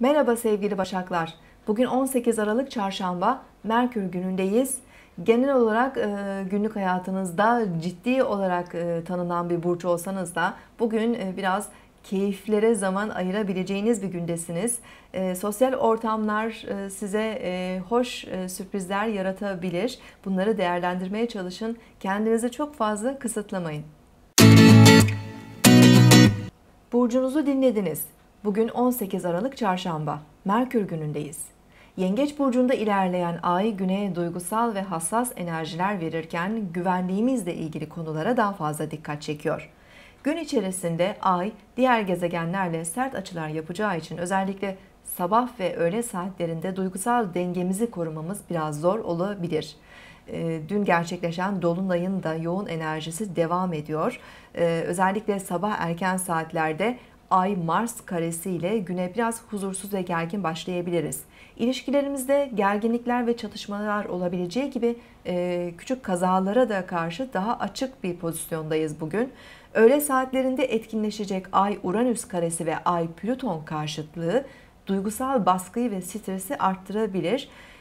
Merhaba sevgili Başaklar. Bugün 18 Aralık Çarşamba, Merkür günündeyiz. Genel olarak e, günlük hayatınızda ciddi olarak e, tanınan bir burç olsanız da bugün e, biraz keyiflere zaman ayırabileceğiniz bir gündesiniz. E, sosyal ortamlar e, size e, hoş e, sürprizler yaratabilir. Bunları değerlendirmeye çalışın. Kendinizi çok fazla kısıtlamayın. Burcunuzu dinlediniz. Bugün 18 Aralık Çarşamba, Merkür günündeyiz. Yengeç burcunda ilerleyen ay güneye duygusal ve hassas enerjiler verirken güvenliğimizle ilgili konulara daha fazla dikkat çekiyor. Gün içerisinde ay diğer gezegenlerle sert açılar yapacağı için özellikle sabah ve öğle saatlerinde duygusal dengemizi korumamız biraz zor olabilir. Ee, dün gerçekleşen dolunayın da yoğun enerjisi devam ediyor. Ee, özellikle sabah erken saatlerde Ay Mars karesi ile güne biraz huzursuz ve gergin başlayabiliriz. İlişkilerimizde gerginlikler ve çatışmalar olabileceği gibi e, küçük kazalara da karşı daha açık bir pozisyondayız bugün. Öğle saatlerinde etkinleşecek Ay Uranüs karesi ve Ay Plüton karşıtlığı duygusal baskıyı ve stresi arttırabilir.